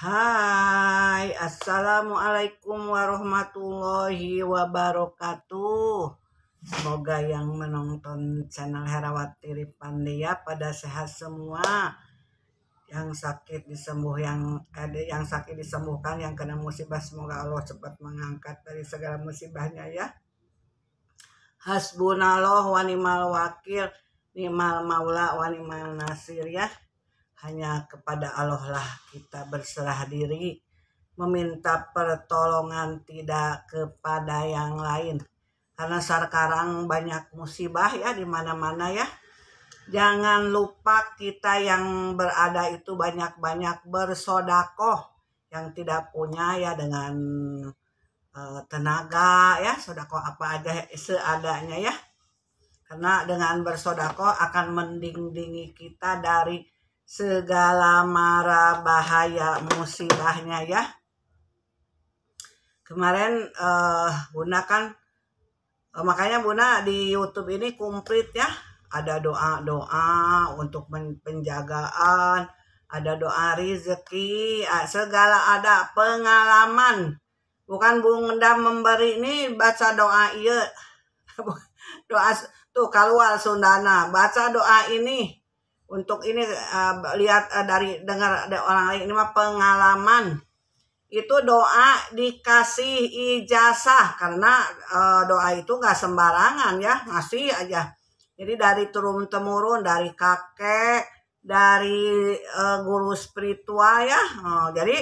Hai, Assalamualaikum warahmatullahi wabarakatuh. Semoga yang menonton channel Herawati Ripandia pada sehat semua. Yang sakit disembuh, yang ada eh, yang sakit disembuhkan, yang kena musibah semoga Allah cepat mengangkat dari segala musibahnya ya. Hasbunallah wa ni'mal wakil, ni'mal maula wa ni'mal nasir ya hanya kepada Allah lah kita berserah diri, meminta pertolongan tidak kepada yang lain. Karena sekarang banyak musibah ya di mana-mana ya. Jangan lupa kita yang berada itu banyak-banyak bersodakoh. Yang tidak punya ya dengan eh, tenaga ya, sodako apa aja seadanya ya. Karena dengan bersodako akan mendingdingi kita dari segala mara bahaya musibahnya ya. Kemarin uh, Bunda kan uh, makanya Bunda di YouTube ini komplit ya. Ada doa-doa untuk penjagaan, ada doa rezeki, segala ada pengalaman. Bukan Bunda memberi ini baca doa iya. doa tuh keluar Sundana, baca doa ini untuk ini uh, lihat uh, dari dengar orang lain ini mah pengalaman itu doa dikasih ijazah karena uh, doa itu nggak sembarangan ya ngasih aja jadi dari turun temurun dari kakek dari uh, guru spiritual ya oh, jadi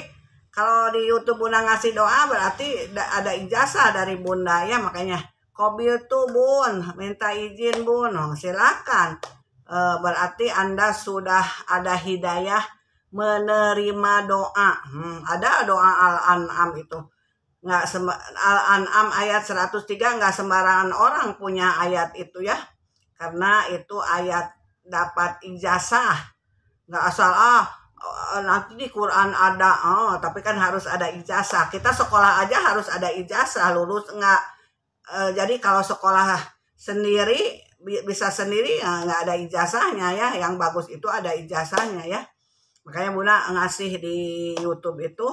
kalau di YouTube bunda ngasih doa berarti ada ijazah dari bunda ya makanya kobil tuh bun minta izin bun oh, silakan Eh, berarti Anda sudah ada hidayah menerima doa. Hmm, ada doa Al-An'am itu. Nggak Al-An'am ayat 103 nggak sembarangan orang punya ayat itu ya. Karena itu ayat dapat ijazah. Nggak asal ah eh, nanti di Quran ada, oh, tapi kan harus ada ijazah. Kita sekolah aja harus ada ijazah, lulus enggak. Eh, jadi kalau sekolah sendiri bisa sendiri ya nggak ada ijazahnya ya yang bagus itu ada ijazahnya ya makanya bunda ngasih di YouTube itu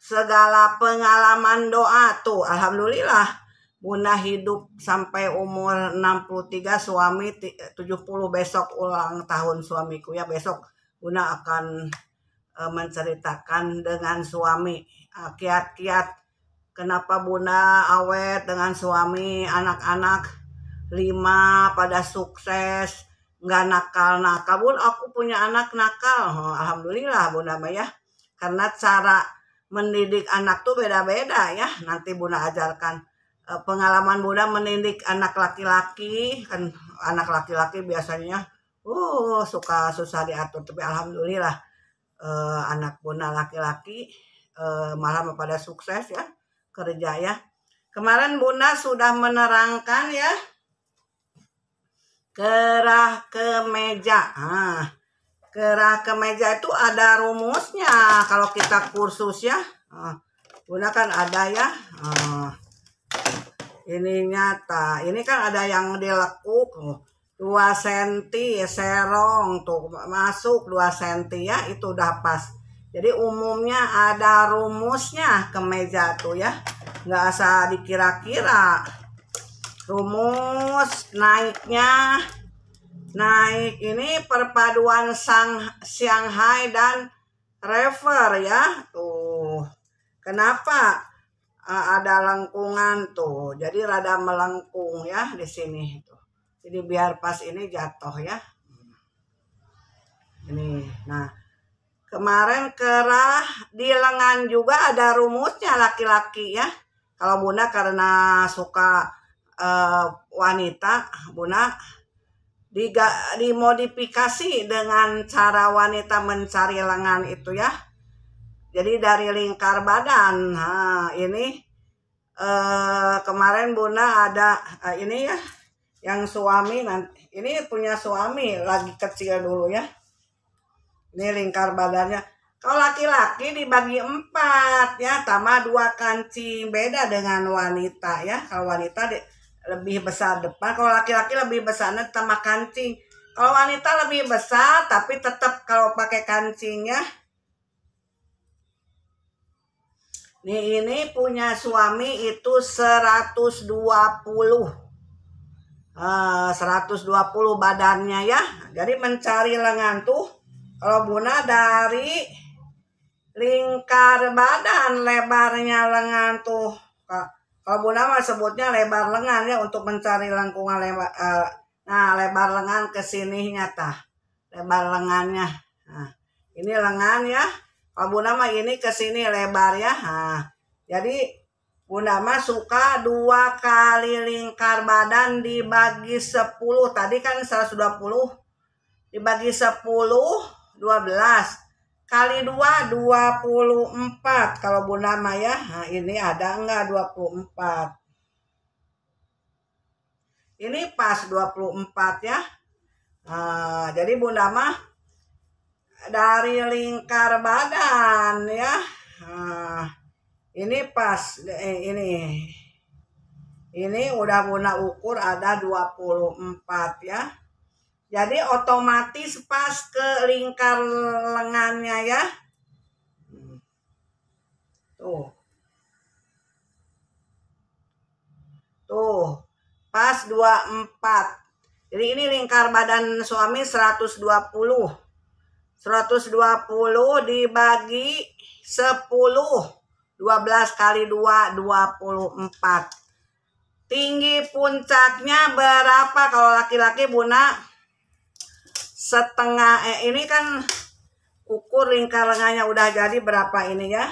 segala pengalaman doa tuh alhamdulillah bunda hidup sampai umur 63 suami 70 eh, besok ulang tahun suamiku ya besok bunda akan eh, menceritakan dengan suami eh, kiat-kiat kenapa bunda awet dengan suami anak-anak lima pada sukses nggak nakal nakal aku punya anak nakal alhamdulillah bunda nama ya karena cara mendidik anak tuh beda-beda ya nanti bunda ajarkan eh, pengalaman bunda mendidik anak laki-laki kan anak laki-laki biasanya uh suka susah diatur tapi alhamdulillah e, anak bunda laki-laki eh, malah pada sukses ya kerja ya kemarin bunda sudah menerangkan ya kerah ke meja ah kerah ke meja itu ada rumusnya kalau kita kursus ya. Ah, gunakan ada ya. Ah, ini nyata. Ini kan ada yang dilekuk. Oh, 2 cm serong tuh masuk 2 cm ya itu udah pas. Jadi umumnya ada rumusnya ke meja tuh ya. Nggak asal dikira-kira rumus naiknya naik ini perpaduan sang Shanghai dan River ya tuh kenapa uh, ada lengkungan tuh jadi rada melengkung ya di sini tuh jadi biar pas ini jatuh ya hmm. ini nah kemarin kerah di lengan juga ada rumusnya laki-laki ya kalau bunda karena suka uh, wanita Buna diga, dimodifikasi dengan cara wanita mencari lengan itu ya jadi dari lingkar badan nah, ini uh, kemarin Bunda ada uh, ini ya yang suami nanti ini punya suami lagi kecil dulu ya ini lingkar badannya kalau laki-laki dibagi empat ya sama dua kancing beda dengan wanita ya kalau wanita lebih besar depan kalau laki-laki lebih nanti tambah kancing kalau wanita lebih besar tapi tetap kalau pakai kancingnya nih ini punya suami itu 120 Uh, 120 badannya ya jadi mencari lengan tuh kalau Bunda dari lingkar badan lebarnya lengan tuh kalau Bunda mah sebutnya lebar lengan ya untuk mencari lengkungan lebar uh, eh, nah lebar lengan ke sini nyata. Lebar lengannya. Nah, ini lengan ya. Kalau Bunda mah ini ke sini lebar ya. Nah, jadi Bunda mah suka dua kali lingkar badan dibagi 10. Tadi kan 120 dibagi 10 12 kali 2 24 kalau Bunda Maya nah, ini ada enggak 24 ini pas 24 ya nah, jadi Bunda mah dari lingkar badan ya nah, ini pas eh, ini ini udah Bunda ukur ada 24 ya jadi otomatis pas ke lingkar lengannya ya. Tuh. Tuh. Pas 24. Jadi ini lingkar badan suami 120. 120 dibagi 10. 12 kali 2 24. Tinggi puncaknya berapa kalau laki-laki Buna? setengah eh ini kan ukur lingkar lengannya udah jadi berapa ini ya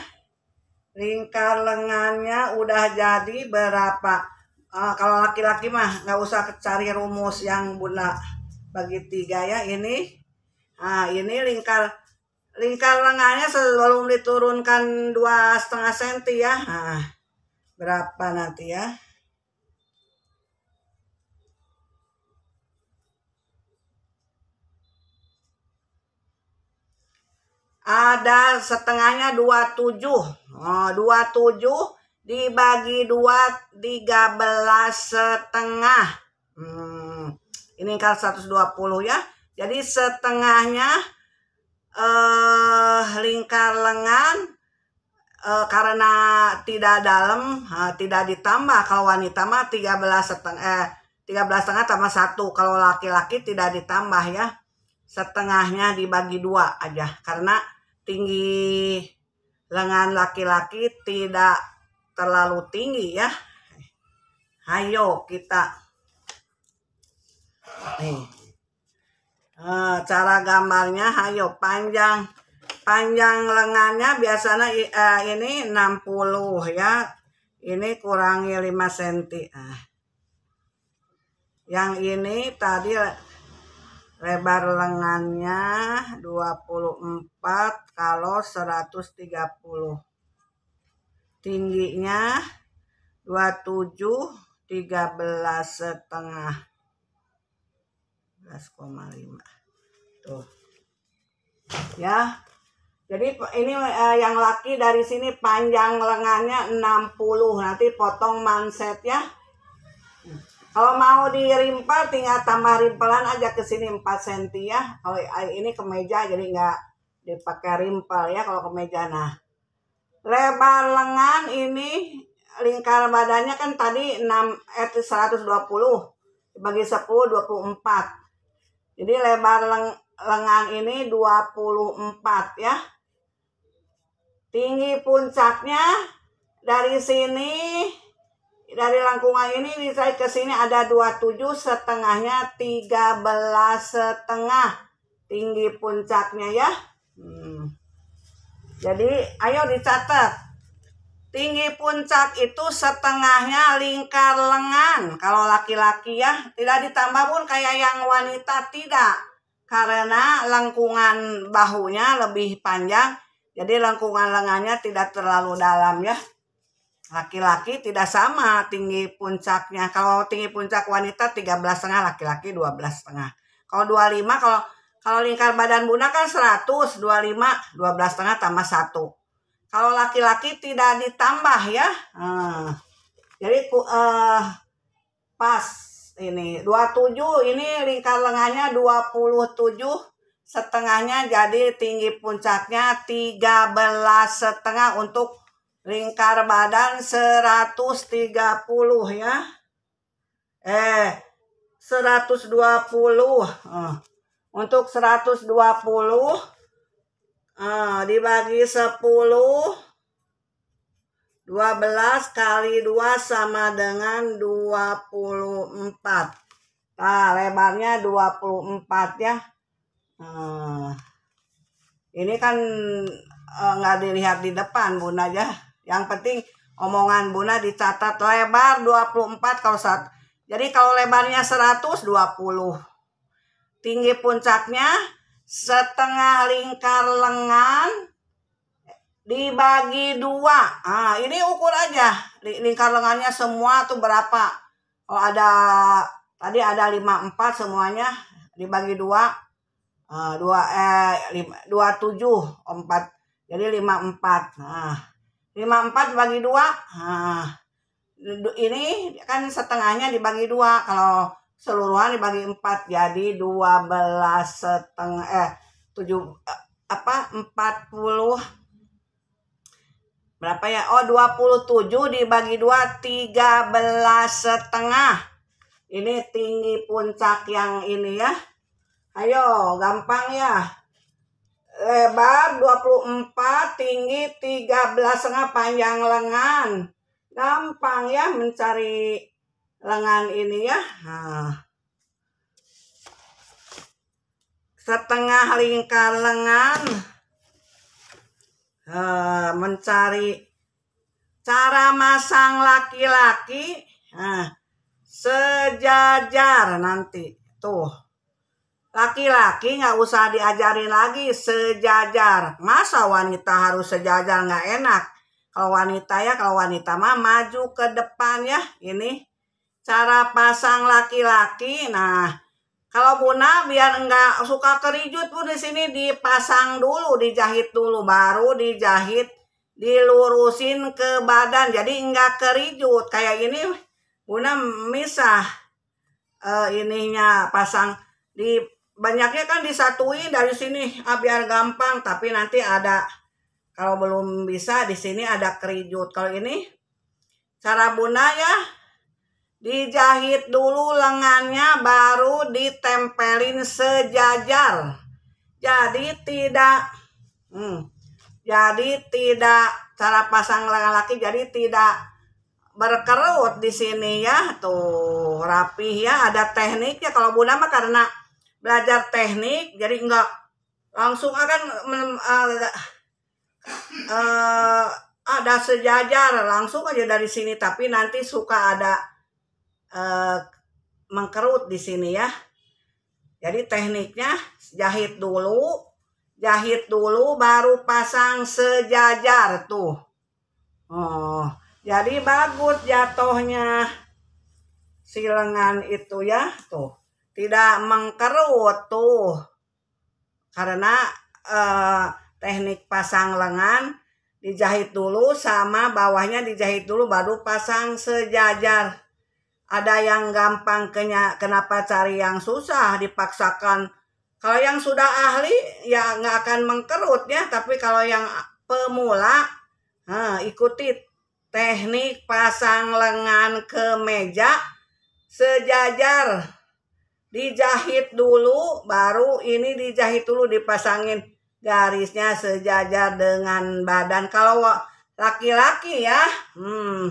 lingkar lengannya udah jadi berapa uh, kalau laki-laki mah nggak usah cari rumus yang bunda bagi tiga ya ini nah ini lingkar lingkar lengannya sebelum diturunkan dua setengah senti ya nah, berapa nanti ya ada setengahnya 27. Oh, 27 dibagi 2 13 setengah. Hmm, ini kan 120 ya. Jadi setengahnya eh lingkar lengan eh, karena tidak dalam, eh, tidak ditambah kalau wanita mah 13 setengah eh 13 setengah tambah satu kalau laki-laki tidak ditambah ya setengahnya dibagi dua aja karena tinggi lengan laki-laki tidak terlalu tinggi ya Hayo kita nih eh, cara gambarnya hayo panjang panjang lengannya biasanya e, ini 60 ya ini kurangi 5 cm nah. yang ini tadi lebar lengannya 24 kalau 130 tingginya 27 13 setengah 11,5 tuh ya jadi ini eh, yang laki dari sini panjang lengannya 60 nanti potong manset ya kalau mau dirimpel tinggal tambah rimpelan aja ke sini 4 cm ya. Kalau ini kemeja jadi nggak dipakai rimpel ya kalau kemeja. Nah, lebar lengan ini lingkar badannya kan tadi 6 eh 120 bagi 10 24. Jadi lebar leng, lengan ini 24 ya. Tinggi puncaknya dari sini dari Langkungan ini, ini saya ke sini ada 27 setengahnya 13 setengah tinggi puncaknya ya. Hmm. Jadi ayo dicatat. Tinggi puncak itu setengahnya lingkar lengan kalau laki-laki ya, tidak ditambah pun kayak yang wanita tidak. Karena lengkungan bahunya lebih panjang, jadi lengkungan lengannya tidak terlalu dalam ya laki-laki tidak sama tinggi puncaknya. Kalau tinggi puncak wanita 13 setengah, laki-laki 12 setengah. Kalau 25 kalau kalau lingkar badan bunda kan 100, 25, 12 setengah tambah 1. Kalau laki-laki tidak ditambah ya. Hmm. Jadi uh, pas ini 27 ini lingkar lengannya 27 setengahnya jadi tinggi puncaknya 13 setengah untuk lingkar badan 130 ya. Eh, 120. Uh, eh, untuk 120 uh, eh, dibagi 10 12 kali 2 sama dengan 24. Nah, lebarnya 24 ya. Uh, ini kan nggak uh, dilihat di depan, Bunda ya. Yang penting omongan Bunda dicatat lebar 24 kalau saat jadi kalau lebarnya 120. Tinggi puncaknya setengah lingkar lengan dibagi dua. Ah, ini ukur aja lingkar lengannya semua tuh berapa. Kalau ada tadi ada 54 semuanya dibagi dua ah, dua eh dua tujuh empat jadi lima empat nah lima empat bagi dua nah, ini kan setengahnya dibagi dua kalau seluruhan dibagi empat jadi dua belas setengah eh tujuh eh, apa empat puluh berapa ya oh dua puluh tujuh dibagi dua tiga belas setengah ini tinggi puncak yang ini ya ayo gampang ya lebar 24, tinggi 13 setengah panjang lengan. Gampang ya mencari lengan ini ya. Nah. Setengah lingkar lengan. Nah, mencari cara masang laki-laki. Nah, sejajar nanti. Tuh. Laki-laki nggak usah diajarin lagi sejajar. Masa wanita harus sejajar nggak enak? Kalau wanita ya, kalau wanita mah maju ke depan ya. Ini cara pasang laki-laki. Nah, kalau buna biar nggak suka kerijut pun di sini dipasang dulu, dijahit dulu, baru dijahit, dilurusin ke badan. Jadi nggak kerijut. Kayak ini buna misah uh, ininya pasang di banyaknya kan disatuin dari sini ah, biar gampang tapi nanti ada kalau belum bisa di sini ada kerijut kalau ini cara buna ya dijahit dulu lengannya baru ditempelin sejajar jadi tidak hmm, jadi tidak cara pasang lengan laki jadi tidak berkerut di sini ya tuh rapih ya ada tekniknya kalau bunda mah karena belajar teknik jadi enggak langsung akan uh, uh, ada sejajar langsung aja dari sini tapi nanti suka ada uh, mengkerut di sini ya jadi tekniknya jahit dulu jahit dulu baru pasang sejajar tuh oh jadi bagus jatuhnya silengan itu ya tuh tidak mengkerut tuh karena eh, teknik pasang lengan dijahit dulu sama bawahnya dijahit dulu baru pasang sejajar ada yang gampang kenya, kenapa cari yang susah dipaksakan kalau yang sudah ahli ya nggak akan mengkerut ya tapi kalau yang pemula nah, ikuti teknik pasang lengan ke meja sejajar dijahit dulu baru ini dijahit dulu dipasangin garisnya sejajar dengan badan kalau laki-laki ya hmm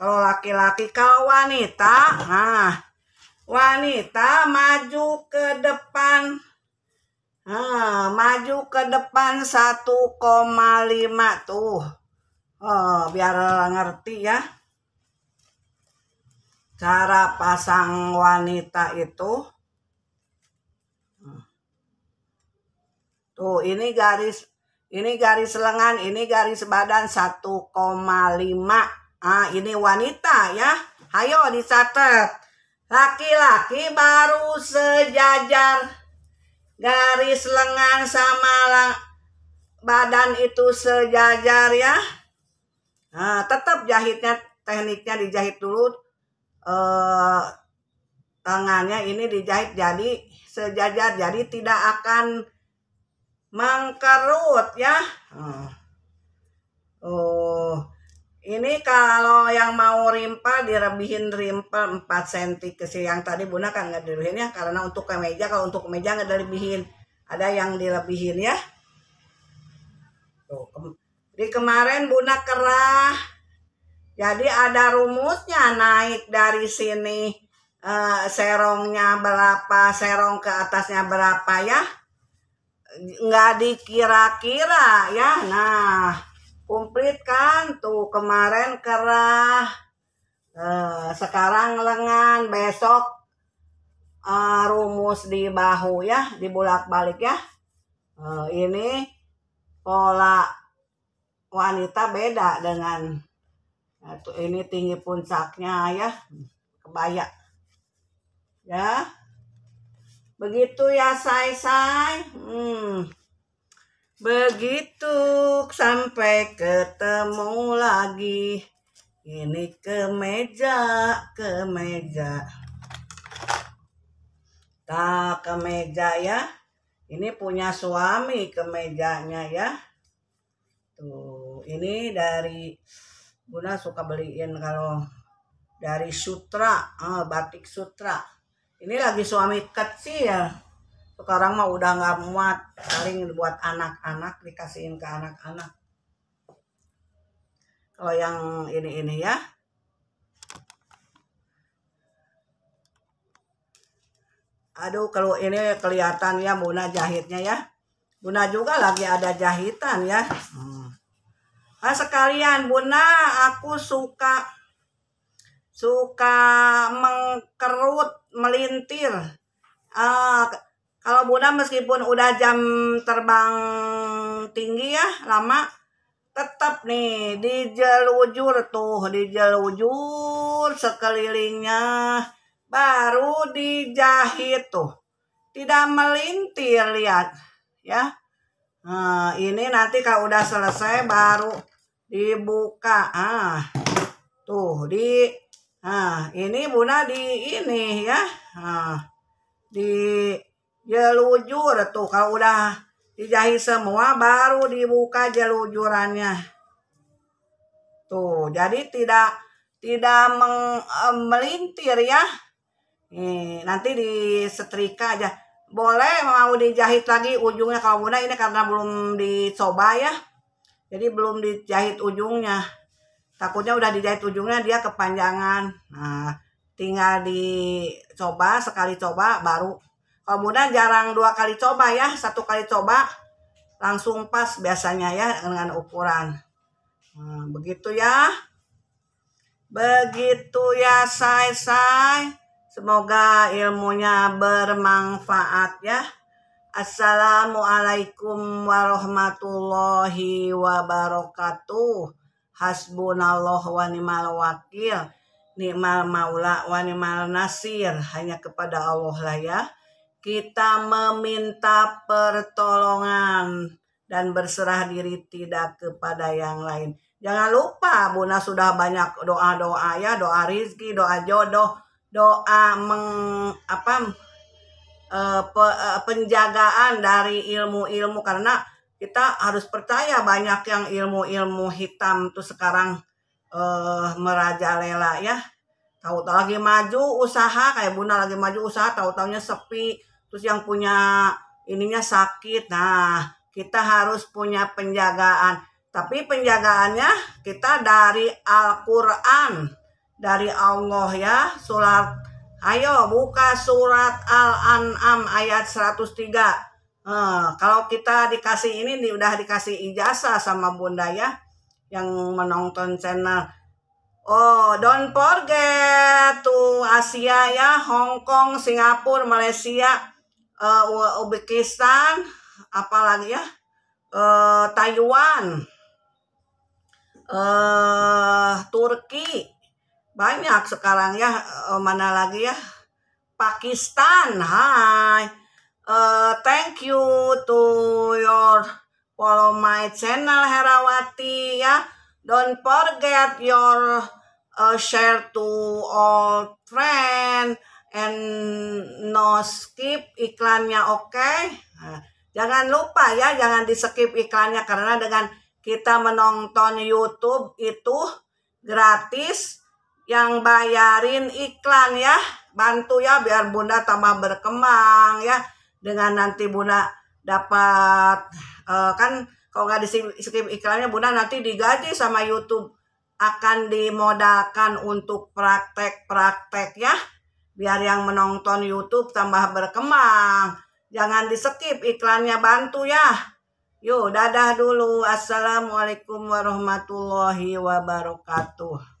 kalau laki-laki kalau wanita nah wanita maju ke depan nah, maju ke depan 1,5 tuh oh biar ngerti ya cara pasang wanita itu hmm. tuh ini garis ini garis lengan ini garis badan 1,5 ah ini wanita ya ayo dicatat laki-laki baru sejajar garis lengan sama badan itu sejajar ya nah, tetap jahitnya tekniknya dijahit dulu eh, tangannya ini dijahit jadi sejajar jadi tidak akan mengkerut ya. Hmm. Oh. Ini kalau yang mau rimpel direbihin rimpel 4 cm ke yang tadi Bunda kan nggak direbihin ya karena untuk kemeja kalau untuk kemeja nggak direbihin. Ada yang dilebihin ya. Tuh, di kemarin Bunda kerah jadi ada rumusnya naik dari sini eh, serongnya berapa, serong ke atasnya berapa ya. Nggak dikira-kira ya. Nah, kumplit kan tuh kemarin kerah. Eh, sekarang lengan, besok eh, rumus di bahu ya, dibulat balik ya. ini pola wanita beda dengan Nah, ini tinggi puncaknya ya, kebaya. Ya. Begitu ya, say-say. Hmm. Begitu sampai ketemu lagi. Ini ke meja, ke meja. Nah, ke meja ya. Ini punya suami ke mejanya ya. Tuh, ini dari Bunda suka beliin kalau dari sutra, eh, batik sutra. Ini lagi suami kecil. Sekarang mah udah nggak muat. Paling buat anak-anak dikasihin ke anak-anak. Kalau yang ini-ini ya. Aduh, kalau ini kelihatan ya Bunda jahitnya ya. Bunda juga lagi ada jahitan ya. Hmm. Nah, sekalian Bunda, aku suka suka mengkerut, melintir. Uh, kalau Bunda meskipun udah jam terbang tinggi ya, lama tetap nih di jelujur tuh, di jelujur sekelilingnya baru dijahit tuh. Tidak melintir lihat ya. Nah, ini nanti kalau udah selesai baru dibuka ah tuh di ah ini bunda di ini ya ah di jelujur tuh kalau udah dijahit semua baru dibuka jelujurannya tuh jadi tidak tidak meng, eh, melintir ya Nih, nanti disetrika aja boleh mau dijahit lagi ujungnya kalau bunda ini karena belum dicoba ya jadi belum dijahit ujungnya takutnya udah dijahit ujungnya dia kepanjangan nah tinggal dicoba sekali coba baru kalau mudah jarang dua kali coba ya satu kali coba langsung pas biasanya ya dengan ukuran nah, begitu ya begitu ya say say semoga ilmunya bermanfaat ya Assalamualaikum warahmatullahi wabarakatuh. Hasbunallah wa ni'mal wakil. Ni'mal maula wa ni'mal nasir. Hanya kepada Allah lah ya. Kita meminta pertolongan dan berserah diri tidak kepada yang lain. Jangan lupa Bunda sudah banyak doa-doa ya, doa rizki, doa jodoh, doa meng apa Eh, eh, penjagaan dari ilmu-ilmu karena kita harus percaya banyak yang ilmu-ilmu hitam tuh sekarang uh, merajalela ya tahu-tahu lagi maju usaha kayak bunda lagi maju usaha tahu-tahunya sepi terus yang punya ininya sakit nah kita harus punya penjagaan tapi penjagaannya kita dari Al-Quran dari Allah ya surat Ayo buka surat Al-An'am ayat 103. Uh, eh, kalau kita dikasih ini nih, udah dikasih ijazah sama bunda ya yang menonton channel. Oh, don't forget to Asia ya, Hong Kong, Singapura, Malaysia, uh, Uzbekistan, apalagi ya, uh, Taiwan, uh, Turki, banyak sekarang ya eh, mana lagi ya Pakistan Hai uh, thank you to your follow my channel Herawati ya don't forget your uh, share to all friend and no skip iklannya oke okay? Nah, jangan lupa ya jangan di skip iklannya karena dengan kita menonton YouTube itu gratis yang bayarin iklan ya bantu ya biar bunda tambah berkembang ya dengan nanti bunda dapat uh, kan kalau nggak diskip iklannya bunda nanti digaji sama YouTube akan dimodalkan untuk praktek-praktek ya biar yang menonton YouTube tambah berkembang jangan di skip iklannya bantu ya yuk dadah dulu assalamualaikum warahmatullahi wabarakatuh